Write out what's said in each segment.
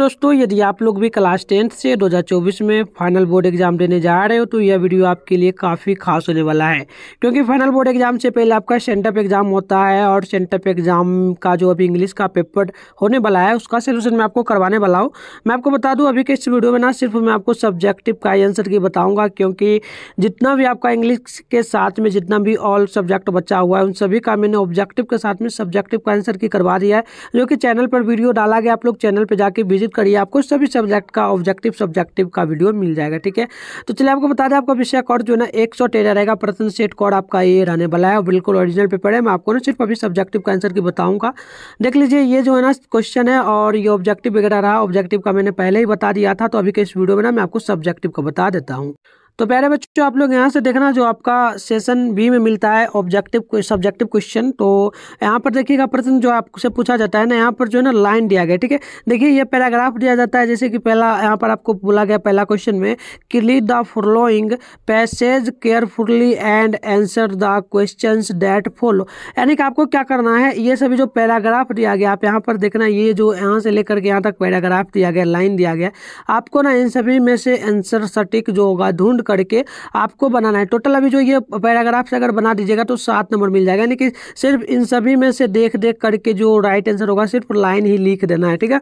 दोस्तों यदि आप लोग भी क्लास टेंथ से 2024 में फाइनल बोर्ड एग्जाम देने जा रहे हो तो यह वीडियो आपके लिए काफ़ी खास होने वाला है क्योंकि फाइनल बोर्ड एग्जाम से पहले आपका सेंटअप एग्जाम होता है और सेंटअप एग्जाम का जो अभी इंग्लिश का पेपर होने वाला है उसका सोल्यूशन मैं आपको करवाने वाला हूँ मैं आपको बता दूँ अभी के इस वीडियो में ना सिर्फ मैं आपको सब्जेक्टिव का आंसर की बताऊँगा क्योंकि जितना भी आपका इंग्लिश के साथ में जितना भी ऑल सब्जेक्ट बचा हुआ है उन सभी का मैंने ऑब्जेक्टिव के साथ में सब्जेक्टिव का आंसर की करवा दिया है जो कि चैनल पर वीडियो डाला गया आप लोग चैनल पर जाके विजिट विजिट करिए आपको सभी सब्जेक्ट का ऑब्जेक्टिव सब्जेक्टिव का वीडियो मिल जाएगा ठीक है तो चलिए आपको बता दें आपका विषय कोड जो है ना एक सौ तेरह रहेगा प्रथम सेट कोड आपका ये रहने वाला है बिल्कुल ओरिजिनल पेपर है मैं आपको ना सिर्फ अभी सब्जेक्टिव का आंसर की बताऊँगा देख लीजिए ये जो है ना क्वेश्चन है और ये ऑब्जेक्टिव वगैरह रहा ऑब्जेक्टिव का मैंने पहले ही बता दिया था तो अभी के इस वीडियो में ना मैं आपको सब्जेक्टिव का बता देता हूँ तो प्यारे बच्चों आप लोग यहाँ से देखना जो आपका सेशन बी में मिलता है ऑब्जेक्टिव सब्जेक्टिव क्वेश्चन तो यहाँ पर देखिएगा प्रश्न जो आपसे पूछा जाता है ना यहाँ पर जो है ना लाइन दिया गया ठीक है देखिए ये पैराग्राफ दिया जाता है जैसे कि पहला यहाँ पर आपको बोला गया पहला क्वेश्चन में कि read the following passage carefully and answer the question that follow यानी कि आपको क्या करना है ये सभी जो पैराग्राफ दिया गया आप यहाँ पर देखना ये जो यहाँ से लेकर के यहाँ तक पैराग्राफ दिया गया लाइन दिया गया आपको ना इन सभी में से आंसर सटीक जो होगा ढूंढ करके आपको बनाना है टोटल अभी जो ये पैराग्राफ से अगर बना दीजिएगा तो सात नंबर मिल जाएगा यानी कि सिर्फ इन सभी में से देख देख करके जो राइट आंसर होगा सिर्फ लाइन ही लिख देना है ठीक है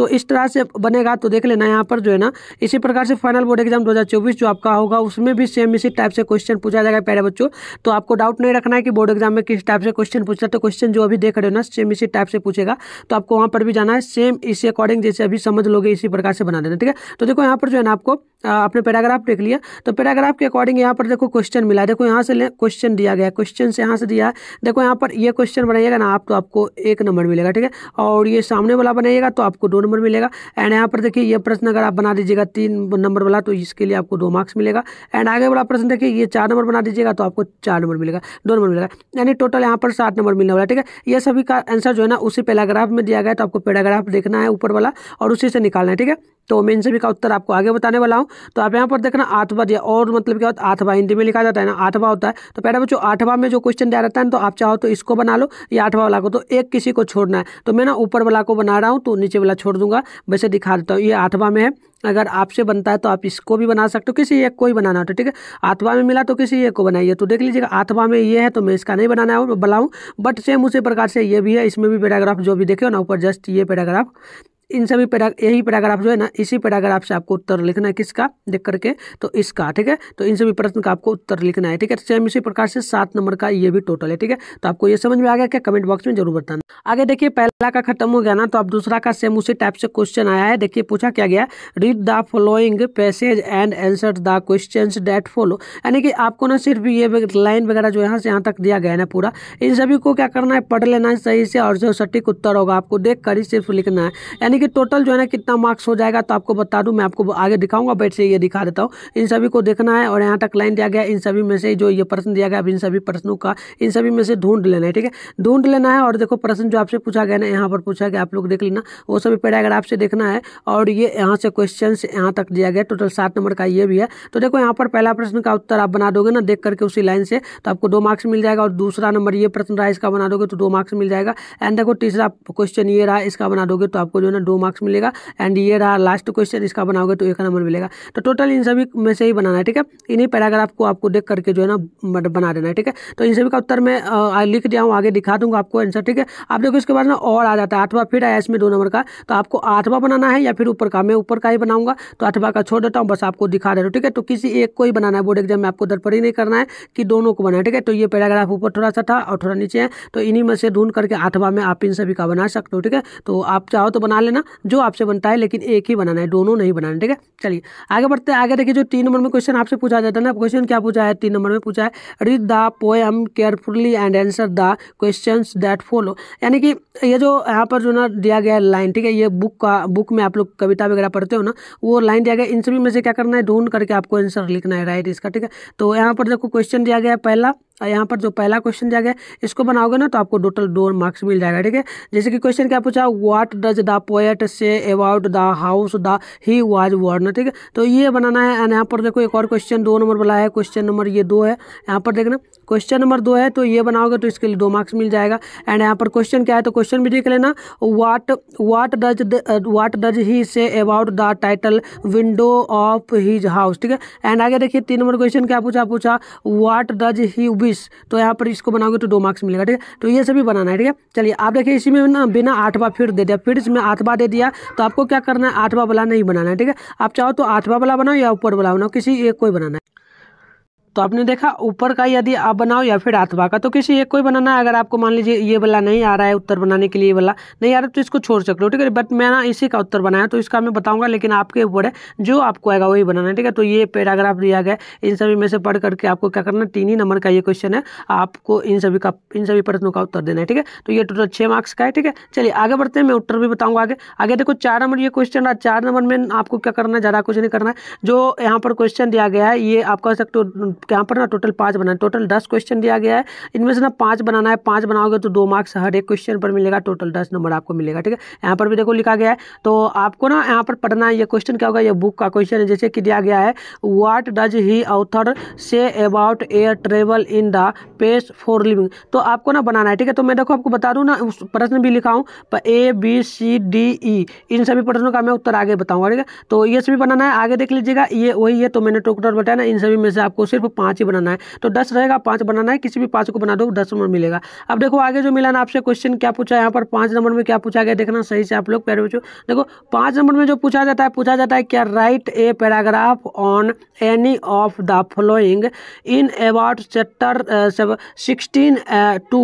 तो इस तरह से बनेगा तो देख लेना यहाँ पर जो है ना इसी प्रकार से फाइनल बोर्ड एग्जाम दो जो आपका होगा उसमें भी सेम इसी टाइप से क्वेश्चन पूछा जाएगा प्यारे बच्चों तो आपको डाउट नहीं रखना है कि बोर्ड एग्जाम में किस टाइप से क्वेश्चन पूछा तो क्वेश्चन जो अभी देख रहे हो ना सेम इसी टाइप से पूछेगा तो आपको वहाँ पर भी जाना है सेम इसी अकॉर्डिंग जैसे अभी समझ लोगे इसी प्रकार से बना देना ठीक है तो देखो यहाँ पर जो है ना आपको अपने पैराग्राफ देख लिया तो पैराग्राफ के अकॉर्डिंग यहाँ पर देखो क्वेश्चन मिला देखो यहाँ से क्वेश्चन दिया गया क्वेश्चन से यहाँ से दिया देखो यहाँ पर ये क्वेश्चन बनाइएगा ना आप तो आपको एक नंबर मिलेगा ठीक है और ये सामने वाला बनाइएगा तो आपको दो नंबर मिलेगा एंड यहाँ पर देखिए ये प्रश्न अगर आप बना दीजिएगा तीन नंबर वाला तो इसके लिए आपको दो मार्क्स मिलेगा एंड आगे वाला प्रश्न देखिए ये चार नंबर बना दीजिएगा तो आपको चार नंबर मिलेगा दो नंबर मिलेगा यानी टोटल यहाँ पर सात नंबर मिलने वाला ठीक है ये सभी का आंसर जो है ना उसी पैराग्राफ में दिया गया तो आपको पैराग्राफ देखना है ऊपर वाला और उसी से निकालना है ठीक है तो मेन सभी का उत्तर आपको आगे बताने वाला हूँ तो आप यहाँ पर देखना आठवा दिया और मतलब क्या होता है आठवा हिंदी में लिखा जाता है ना आठवा होता है तो पहले बच्चों आठवा में जो क्वेश्चन दिया रहता है तो आप चाहो तो इसको बना लो या आठवा वाला को तो एक किसी को छोड़ना है तो मैं ना ऊपर वाला को बना रहा हूँ तो नीचे वाला छोड़ दूंगा वैसे दिखा देता हूँ ये आठवा में है अगर आपसे बनता है तो आप इसको भी बना सकते हो किसी एक को ही बनाना हो तो ठीक है आठवा में मिला तो किसी एक को बनाइए तो देख लीजिएगा आठवा में ये है तो मैं इसका नहीं बनाना है बनाऊँ बट सेम उसी प्रकार से ये भी है इसमें भी पैराग्राफ जो भी देखे हो ना ऊपर जस्ट ये पैराग्राफ इन सभी पैरा यही पैराग्राफ जो है ना इसी पैराग्राफ से आपको उत्तर लिखना है किसका देख करके तो इसका ठीक है तो इन सभी प्रश्न का आपको उत्तर लिखना है ठीक है तो सेम इसी प्रकार से सात नंबर का ये भी टोटल है ठीक है तो आपको ये समझ में आ गया क्या कमेंट बॉक्स में जरूर बताना आगे देखिए पहला का खत्म हो गया ना तो आप दूसरा का सेम उसी टाइप से क्वेश्चन आया है देखिए पूछा क्या गया read the following passage and answer the question that follow यानी कि आपको ना सिर्फ ये लाइन वगैरह जो यहाँ से यहाँ तक दिया गया है ना पूरा इन सभी को क्या करना है पढ़ लेना है सही से और जो सटीक उत्तर होगा आपको देख कर ही सिर्फ लिखना है यानी कि टोटल जो है ना कितना मार्क्स हो जाएगा तो आपको बता दूं मैं आपको आगे दिखाऊंगा बैठ से ये दिखा देता हूँ इन सभी को देखना है और यहाँ तक लाइन दिया गया इन सभी में से जो ये प्रश्न दिया गया अब इन सभी प्रश्नों का इन सभी में से ढूंढ लेना है ठीक है ढूंढ लेना है और देखो प्रश्न जो आपसे पूछा गया ना यहाँ पर पूछा गया आप लोग देख लेना वो सभी पैराग्राफ से देखना है और ये यहाँ से क्वेश्चन यहाँ तक दिया गया टोटल सात नंबर का ये भी है तो देखो यहाँ पर पहला प्रश्न का उत्तर आप बना दोगे ना देख करके उसी लाइन से तो आपको दो मार्क्स मिल जाएगा और दूसरा नंबर ये प्रश्न रहा इसका बना दोगे तो दो मार्क्स मिल जाएगा एंड देखो तीसरा क्वेश्चन ये रहा इसका बना दोगे तो आपको जो है ना दो मार्क्स मिलेगा एंड ये रहा लास्ट क्वेश्चन इसका बनाओगे तो एक नंबर मिलेगा तो टोटल इन सभी में से ही बनाना है ठीक है इन्हीं पैराग्राफ को आपको देख करके जो है ना बना देना है ठीक है तो इन सभी का उत्तर मैं लिख दिया हूँ आगे दिखा दूंगा आपको आंसर ठीक है आप देखो इसके बाद ना और आ जाता है आठवा फिर आया इसमें दो नंबर का तो आपको आठवा बनाना है या फिर ऊपर का मैं ऊपर का ही बनाऊंगा तो आठवा का छोड़ देता हूँ बस आपको दिखा दे रहा हूँ ठीक है तो किसी एक को ही बनाना है बोर्ड एग्जाम में आपको ही नहीं करना है कि दोनों को बनाए ठीक है तो ये पैराग्राफ ऊपर थोड़ा सा था और थोड़ा नीचे है तो इन्हीं में से ढूंढ करके आठवा में आप इन सभी का बना सकते हो ठीक है तो आप चाहो तो बना लेना ना जो आपसे बनता है लेकिन एक ही बनाना है दोनों नहीं बनाना ठीक है चलिए आगे बढ़ते आगे देखिए जो तीन नंबर में क्वेश्चन आपसे पूछा जाता है ना क्वेश्चन क्या पूछा है तीन नंबर में पूछा है read the poem carefully and answer the question that follow यानी कि ये जो यहाँ पर जो ना दिया गया लाइन ठीक है ये बुक का बुक में आप लोग कविता वगैरह पढ़ते हो ना वो लाइन दिया गया इन सभी में से क्या करना है ढूंढ करके आपको आंसर लिखना है राइट इसका ठीक है तो यहाँ पर देखो क्वेश्चन दिया गया है पहला यहाँ पर जो पहला क्वेश्चन दिया गया इसको बनाओगे ना तो आपको टोटल दो मार्क्स मिल जाएगा ठीक है जैसे कि क्वेश्चन क्या पूछा what does the poet say about the house the he was born ठीक है तो ये बनाना है एंड यहाँ पर देखो एक और क्वेश्चन दो नंबर वाला है क्वेश्चन नंबर ये दो है यहाँ पर देखना क्वेश्चन नंबर दो है तो ये बनाओगे तो इसके लिए दो मार्क्स मिल जाएगा एंड यहाँ पर क्वेश्चन क्या है तो क्वेश्चन भी देख लेना what what does what does he say about the title window of his house ठीक है एंड आगे देखिए तीन नंबर क्वेश्चन क्या पूछा पूछा व्हाट डज ही विश तो यहाँ पर इसको बनाओगे तो दो मार्क्स मिलेगा ठीक है तो ये सभी बनाना है ठीक है चलिए आप देखिए इसी में ना बिना आठवा फिर दे दिया फिर इसमें आठवा दे दिया तो आपको क्या करना है आठवा वाला नहीं बनाना है ठीक है आप चाहो तो आठवा वाला बनाओ या ऊपर वाला बनाओ किसी एक कोई बनाना है तो आपने देखा ऊपर का यदि आप बनाओ या फिर आतवा का तो किसी एक कोई बनाना है अगर आपको मान लीजिए ये वाला नहीं आ रहा है उत्तर बनाने के लिए वाला नहीं आ रहा तो इसको छोड़ सकते हो ठीक है बट मैं ना इसी का उत्तर बनाया तो इसका मैं बताऊंगा लेकिन आपके ऊपर है जो आपको आएगा वही बनाना है ठीक है तो ये पैराग्राफ दिया गया इन सभी में से पढ़ करके आपको क्या करना तीन ही नंबर का ये क्वेश्चन है आपको इन सभी का इन सभी प्रश्नों का उत्तर देना है ठीक है तो ये टोटल छः मार्क्स का है ठीक है चलिए आगे बढ़ते हैं मैं उत्तर भी बताऊँगा आगे आगे देखो चार नंबर ये क्वेश्चन रहा चार नंबर में आपको क्या करना है ज़्यादा कुछ नहीं करना है जो यहाँ पर क्वेश्चन दिया गया है ये आप कह सकते हो आपको तो यहाँ पर ना टोटल पाँच बनाना टोटल दस क्वेश्चन दिया गया है इनमें से ना पाँच बनाना है पाँच बनाओगे तो दो मार्क्स हर एक क्वेश्चन पर मिलेगा टोटल दस नंबर आपको मिलेगा ठीक है यहाँ पर भी देखो लिखा गया है तो आपको ना यहाँ पर पढ़ना है ये क्वेश्चन क्या होगा ये बुक का क्वेश्चन है जैसे कि दिया गया है what does he author say about air travel in the pace for living तो आपको ना बनाना है ठीक है तो मैं देखो आपको बता दूँ ना उस प्रश्न भी लिखा हूँ A B C D E इन सभी प्रश्नों का मैं उत्तर आगे बताऊँगा ठीक है तो ये सभी बनाना है आगे देख लीजिएगा ये वही है तो मैंने टोकटर बताया ना इन सभी में से आपको सिर्फ पाँच ही बनाना है तो दस रहेगा पाँच बनाना है किसी भी पाँच को बना दो दस नंबर मिलेगा अब देखो आगे जो मिला ना आपसे क्वेश्चन क्या पूछा यहाँ पर पाँच नंबर में क्या पूछा गया देखना सही से आप लोग प्यारे बच्चों देखो पाँच नंबर में जो पूछा जाता है पूछा जाता है क्या write a paragraph on any of the following in about chapter sixteen to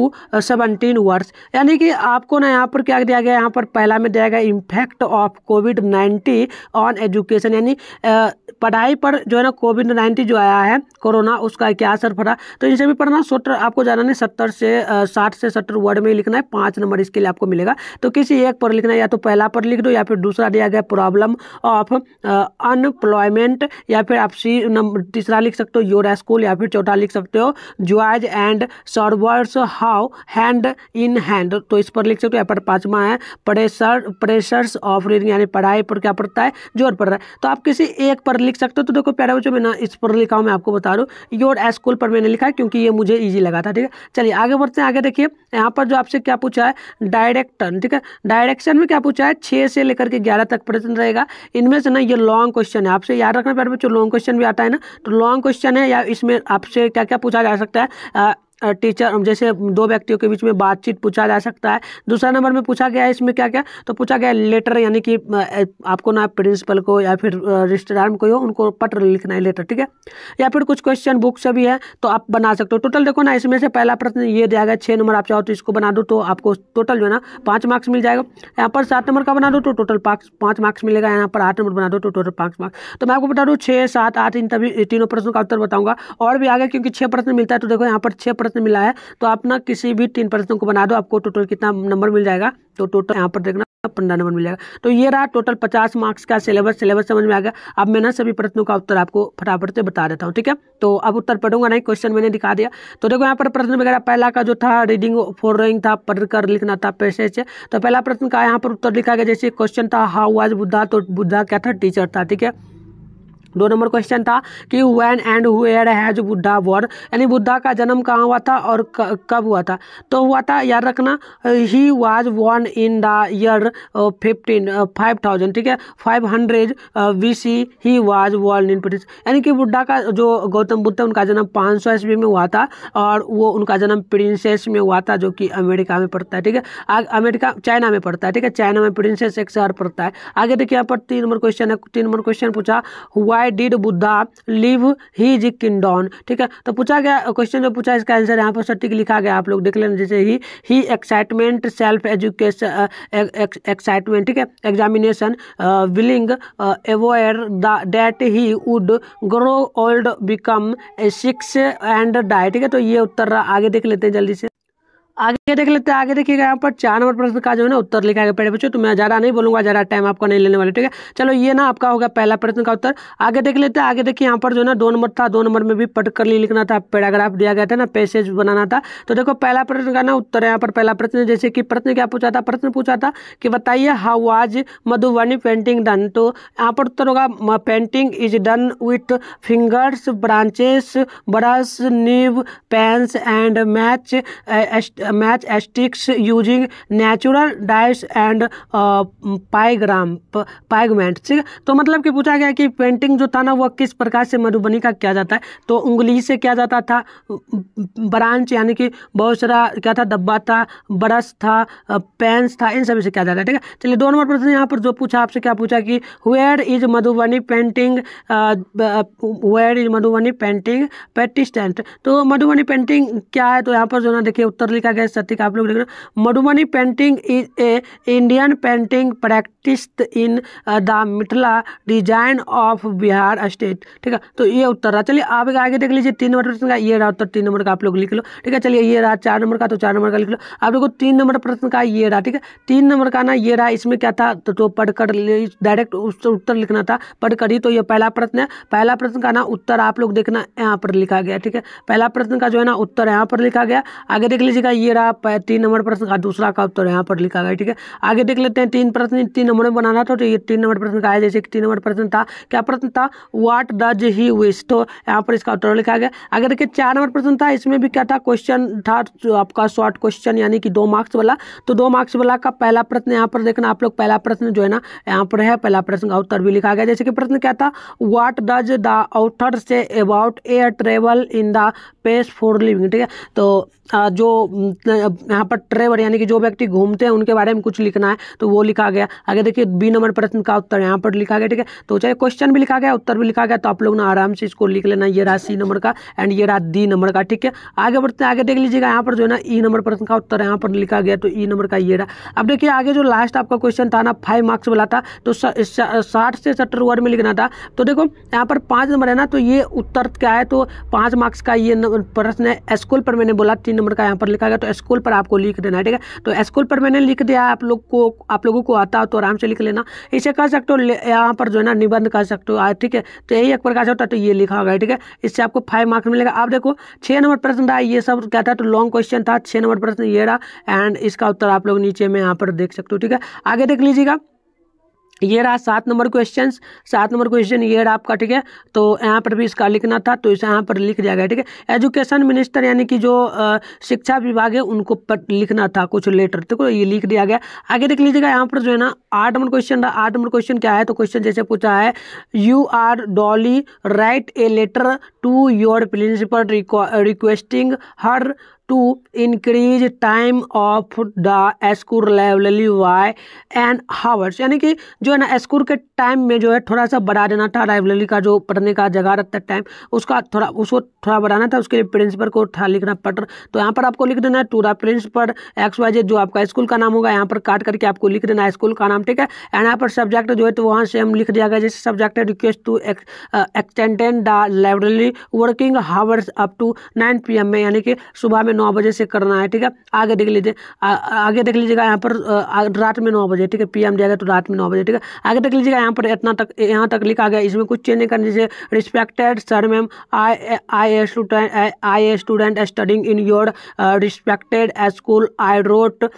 seventeen words यानी कि आपको ना यहाँ पर क्या दिया गया यहाँ पर पहला में दिया गया impact of covid nineteen on education यानी uh, पढ़ाई पर जो है ना कोविड नाइन्टीन जो आया है कोरोना होना उसका क्या असर पड़ा तो इनसे भी पढ़ना सूत्र आपको जाना नहीं सत्तर से साठ से सत्तर वर्ड में लिखना है पाँच नंबर इसके लिए आपको मिलेगा तो किसी एक पर लिखना है या तो पहला पर लिख दो या फिर दूसरा दिया गया प्रॉब्लम ऑफ अनएम्प्लॉयमेंट या फिर आप सी नंबर तीसरा लिख सकते हो योर स्कूल या फिर चौथा लिख सकते हो joys and sorrows how hand in hand तो इस पर लिख सकते हो या पर पाँचवा है प्रेशर प्रेशर्स ऑफ रीडिंग यानी पढ़ाई पर क्या पड़ता है जोर पड़ रहा है तो आप किसी एक पर लिख सकते हो तो देखो प्यारे बच्चों में ना इस पर लिखा हूँ मैं आपको बता रहा हूँ करो योर एस्कूल पर मैंने लिखा है क्योंकि ये मुझे ईजी लगा था ठीक है चलिए आगे बढ़ते हैं आगे देखिए यहाँ पर जो आपसे क्या पूछा है डायरेक्टन ठीक है डायरेक्शन में क्या पूछा है छः से लेकर के ग्यारह तक प्रश्न रहेगा इनमें से ना ये लॉन्ग क्वेश्चन है आपसे याद रखना प्यार बच्चों लॉन्ग क्वेश्चन भी आता है ना तो लॉन्ग क्वेश्चन है या इसमें आपसे क्या क्या पूछा जा सकता है टीचर जैसे दो व्यक्तियों के बीच में बातचीत पूछा जा सकता है दूसरा नंबर में पूछा गया है इसमें क्या क्या तो पूछा गया लेटर यानी कि आपको ना प्रिंसिपल को या फिर रिश्तेदार में कोई हो उनको पत्र लिखना है लेटर ठीक है या फिर कुछ क्वेश्चन बुक से भी है तो आप बना सकते हो टोटल देखो ना इसमें से पहला प्रश्न ये दिया गया छः नंबर आप चाहो तो इसको बना दो तो आपको टोटल जो है ना पाँच मार्क्स मिल जाएगा यहाँ पर सात नंबर का बना दो तो टोटल पाँच मार्क्स मिलेगा यहाँ पर आठ नंबर बना दो तो टोटल पाँच मार्क्स तो मैं आपको बता दूँ छः सात आठ इन तभी तीनों प्रश्नों का उत्तर बताऊँगा और भी आगे क्योंकि छः प्रश्न मिलता है तो देखो यहाँ पर छः प्रश्न प्रश्न मिला है तो आप ना किसी भी तीन प्रश्नों को बना दो आपको टोटल कितना नंबर मिल जाएगा तो टोटल यहाँ पर देखना पंद्रह नंबर मिल जाएगा तो ये रहा टोटल पचास मार्क्स का सिलेबस सिलेबस समझ में आ गया अब मैं ना सभी प्रश्नों का उत्तर आपको फटाफट से बता देता हूँ ठीक है तो अब उत्तर पढ़ूंगा नहीं क्वेश्चन मैंने दिखा दिया तो देखो यहाँ पर प्रश्न वगैरह पहला का जो था रीडिंग फॉर रोइंग था पढ़कर लिखना था पैसे से तो पहला प्रश्न का यहाँ पर उत्तर लिखा गया जैसे क्वेश्चन था हाउ वाज बुद्धा तो बुद्धा क्या था टीचर था ठीक है दो नंबर क्वेश्चन था कि when and where has Buddha वॉर यानी बुद्धा का जन्म कहाँ हुआ था और कब हुआ था तो हुआ था याद रखना he was born in the year fifteen five thousand ठीक है five hundred B C he was born in British यानी कि बुद्धा का जो गौतम बुद्ध उनका जन्म पाँच सौ ईस्वी में हुआ था और वो उनका जन्म प्रिंसेस में हुआ था जो कि अमेरिका में पड़ता है ठीक है अमेरिका चाइना में पड़ता है ठीक है चाइना में प्रिंसेस एक शहर पड़ता है आगे देखिए यहाँ पर तीन नंबर क्वेश्चन है तीन नंबर क्वेश्चन पूछा हुआ why did Buddha leave his kingdom ठीक है तो पूछा गया क्वेश्चन जो पूछा इसका आंसर यहाँ पर सटीक लिखा गया आप लोग देख लेना जैसे ही ही एक्साइटमेंट सेल्फ एजुकेशन एक्साइटमेंट ठीक है examination willing aware that he would grow old become sick and die ठीक है तो ये उत्तर आगे देख लेते हैं जल्दी से आगे चलिए देख लेते हैं आगे देखिएगा यहाँ पर चार नंबर प्रश्न का जो है ना उत्तर लिखा है पहले बच्चों तो मैं ज़्यादा नहीं बोलूंगा ज़्यादा टाइम आपका नहीं लेने वाले ठीक है चलो ये ना आपका होगा पहला प्रश्न का उत्तर आगे देख लेते हैं आगे देखिए यहाँ पर जो ना दो नंबर था दो नंबर में भी पटकरली लिखना था पैराग्राफ दिया गया था ना पैसेज बनाना था तो देखो पहला प्रश्न का ना उत्तर है यहाँ पर पहला प्रश्न जैसे कि प्रश्न क्या पूछा था प्रश्न पूछा था कि बताइए how was Madhubani painting done तो यहाँ पर उत्तर होगा painting is done with fingers branches brush nib pens and match match such sticks using natural natural and pigment pigment ठीक है तो मतलब कि पूछा गया कि पेंटिंग जो था ना वह किस प्रकार से मधुबनी का किया जाता है तो उंगली से किया जाता था ब्रांच यानी कि बहुत सारा क्या था डब्बा था ब्रश था पेंस था इन सभी से किया जाता है ठीक है चलिए दो नंबर प्रश्न यहाँ पर जो पूछा आपसे क्या पूछा कि where is Madhubani painting where is Madhubani painting पेटिस्टेंट तो मधुबनी पेंटिंग क्या है तो यहाँ पर जो ना देखिए उत्तर लिखा गया सत्य का आप लोग देख रहे Madhubani painting is a Indian painting practice in the Mithila design of Bihar state ठीक है तो ये उत्तर रहा चलिए आप आगे देख लीजिए तीन नंबर प्रश्न का ये रहा उत्तर तीन नंबर का आप लोग लिख लो ठीक है चलिए ये रहा चार नंबर का तो चार नंबर का लिख लो आप लोग तीन नंबर प्रश्न का ये रहा ठीक है तीन नंबर का ना ये रहा इसमें क्या था तो, तो पढ़कर डायरेक्ट उत्तर लिखना था पढ़कर ही तो ये पहला प्रश्न है पहला प्रश्न का ना उत्तर आप लोग देखना यहाँ पर लिखा गया ठीक है पहला प्रश्न का जो है ना उत्तर यहाँ पर लिखा गया आगे देख लीजिएगा ये रहा पै तीन नंबर प्रश्न का दूसरा का उत्तर यहाँ पर लिखा गया ठीक है आगे देख लेते हैं तीन प्रश्न तीन नंबर में बनाना था तो ये तीन नंबर प्रश्न का है जैसे कि तीन नंबर प्रश्न था क्या प्रश्न था वाट डज ही विश तो यहाँ पर इसका उत्तर लिखा गया आगे देखिए चार नंबर प्रश्न था इसमें भी क्या था क्वेश्चन था आपका शॉर्ट क्वेश्चन यानी कि दो मार्क्स वाला तो दो मार्क्स वाला का पहला प्रश्न यहाँ पर देखना आप लोग पहला प्रश्न जो है ना यहाँ पर है पहला प्रश्न का उत्तर भी लिखा गया जैसे कि प्रश्न क्या था what does the author say about air travel in the pace for living ठीक है तो जो यहाँ पर ट्रेवर यानी कि जो व्यक्ति घूमते हैं उनके बारे में कुछ लिखना है तो वो लिखा गया आगे देखिए बी नंबर प्रश्न का उत्तर यहाँ पर लिखा गया ठीक है तो चाहे क्वेश्चन भी लिखा गया उत्तर भी लिखा गया तो आप लोग ना आराम से इसको लिख लेना ये रहा सी नंबर का एंड ये रहा डी नंबर का ठीक है आगे बढ़ते आगे देख लीजिएगा यहाँ पर जो है ना ई नंबर प्रश्न का उत्तर यहाँ पर लिखा गया तो ई नंबर का ये रहा अब देखिए आगे जो लास्ट आपका क्वेश्चन था ना फाइव मार्क्स वाला था तो साठ से सत्तर वर्ड में लिखना था तो देखो यहाँ पर पाँच नंबर है ना तो ये उत्तर क्या है तो पाँच मार्क्स का ये प्रश्न है स्कूल पर मैंने बोला तीन नंबर का यहाँ पर लिखा गया तो स्कूल स्कूल पर आपको लिख देना है ठीक है तो स्कूल पर मैंने लिख दिया आप लोग को आप लोगों को आता हो तो आराम से लिख लेना इसे कह सकते हो यहाँ पर जो है ना निबंध कह सकते हो ठीक है तो यही एक प्रकार से होता है तो ये लिखा होगा ठीक है इससे आपको फाइव मार्क्स मिलेगा आप देखो छः नंबर प्रश्न था ये सब क्या था तो लॉन्ग क्वेश्चन था छः नंबर प्रश्न ये रहा एंड इसका उत्तर आप लोग नीचे में यहाँ पर देख सकते हो ठीक है आगे देख लीजिएगा ये रहा सात नंबर क्वेश्चन सात नंबर क्वेश्चन ये रहा आपका ठीक है तो यहाँ पर भी इसका लिखना था तो इसे यहाँ पर लिख दिया गया ठीक है एजुकेशन मिनिस्टर यानी कि जो शिक्षा विभाग है उनको लिखना था कुछ लेटर देखो ये लिख दिया गया आगे देख लीजिएगा यहाँ पर जो है ना आठ नंबर क्वेश्चन रहा आठ नंबर क्वेश्चन क्या है तो क्वेश्चन जैसे पूछा है you are Dolly write a letter to your principal requesting her to increase time of the school liability why an hours यानी कि जो है ना एस्कूर के टाइम में जो है थोड़ा सा बढ़ा देना था लाइब्रेरी का जो पढ़ने का जगह रहता है टाइम उसका थोड़ा उसको थोड़ा बढ़ाना था उसके लिए प्रिंसिपल को था लिखना पड़ तो यहाँ पर आपको लिख देना है to the principal X Y Z जो आपका स्कूल का नाम होगा यहाँ पर काट करके आपको लिख देना है स्कूल का नाम ठीक है एंड यहाँ पर सब्जेक्ट जो है तो वहाँ से हम लिख दिया गया जैसे सब्जेक्ट है request to extended the library working hours up to nine P M यानी कि सुबह में नौ बजे से करना है ठीक है आगे देख लीजिए आगे देख लीजिएगा यहाँ पर रात में नौ बजे ठीक है पी एम दिया तो रात में नौ बजे ठीक है आगे देख लीजिएगा यहाँ पर इतना तक यहाँ तक लिखा गया इसमें कुछ चेंज नहीं करना जैसे respected sir ma'am I I student I student studying in your respected school I wrote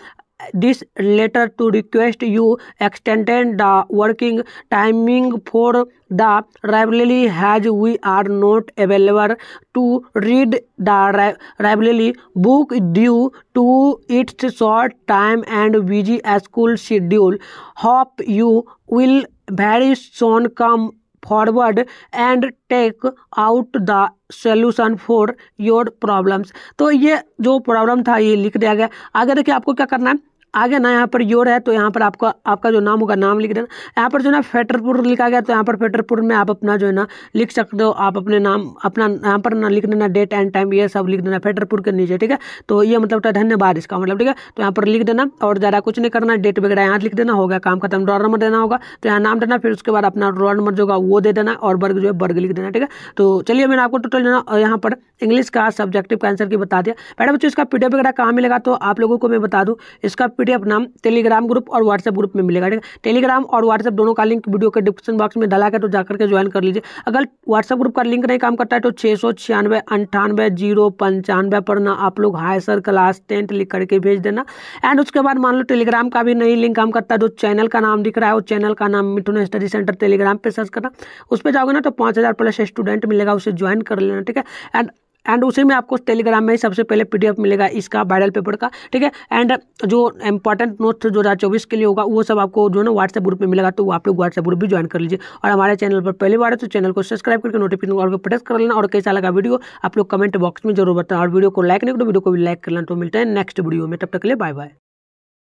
this letter to request you extended the working timing for the rivalry as we are not available to read the rivalry book due to its short time and busy school schedule. Hope you will very soon come forward and take out the solution for your problems तो ये जो problem था ये लिख दिया गया आगे देखिए आपको क्या करना है आगे ना यहाँ पर योर है तो यहाँ पर आपका आपका जो नाम होगा नाम लिख देना यहाँ पर जो ना फेटरपुर लिखा गया तो यहाँ पर फेटरपुर में आप अपना जो है ना लिख सकते हो आप अपने नाम अपना यहाँ पर ना लिख देना डेट एंड टाइम ये सब लिख देना फेटरपुर के नीचे ठीक है तो ये मतलब धन्यवाद इसका मतलब ठीक है तो यहाँ पर लिख देना और ज़्यादा कुछ नहीं करना डेट वगैरह यहाँ लिख देना होगा काम खत्म रोल नंबर देना होगा तो यहाँ नाम देना फिर उसके बाद अपना रोल नंबर जो होगा वो दे देना और वर्ग जो है वर्ग लिख देना ठीक है तो चलिए मैंने आपको टोटल यहाँ पर इंग्लिश का सब्जेक्टिव का आंसर की बता दिया मैडम बच्चों इसका पीडीएफ वगैरह कहाँ मिलेगा तो आप लोगों को मैं बता दूँ इसका पीडीएफ नाम टेलीग्राम ग्रुप और व्हाट्सएप ग्रुप में मिलेगा ठीक है टेलीग्राम और व्हाट्सएप दोनों का लिंक वीडियो के डिस्क्रिप्शन बॉक्स में डाला तो जाकर के ज्वाइन कर लीजिए अगर व्हाट्सएप ग्रुप का लिंक नहीं काम करता है तो छः सौ छियानवे अंठानवे जीरो पंचानवे पर ना आप लोग हाई सर क्लास टेंट लिख करके भेज देना एंड उसके बाद मान लो टेलीग्राम का भी नहीं लिंक काम करता जो चैनल का नाम दिख रहा है वो चैनल का नाम मिथुन स्टडी सेंटर टेलीग्राम पर सर्च करना उस पर जाओगे ना तो पाँच प्लस स्टूडेंट मिलेगा उसे ज्वाइन कर लेना ठीक है एंड एंड उसी में आपको टेलीग्राम में ही सबसे पहले पी मिलेगा इसका वायरल पेपर का ठीक है एंड जो इंपॉर्टेंट नोट्स दो हज़ार चौबीस के लिए होगा वो सब आपको जो ना व्हाट्सएप ग्रुप में मिलेगा तो वो आप लोग व्हाट्सएप ग्रुप भी ज्वाइन कर लीजिए और हमारे चैनल पर पहली बार है तो चैनल को सब्सक्राइब करके नोटिफिकेशन और प्रेस कर लेना और कैसा लगा वीडियो आप लोग कमेंट बॉक्स में जरूर बताना और वीडियो को लाइक नहीं करो वीडियो को भी लाइक कर लेना तो मिलते हैं नेक्स्ट वीडियो में तब तक के लिए बाय बाय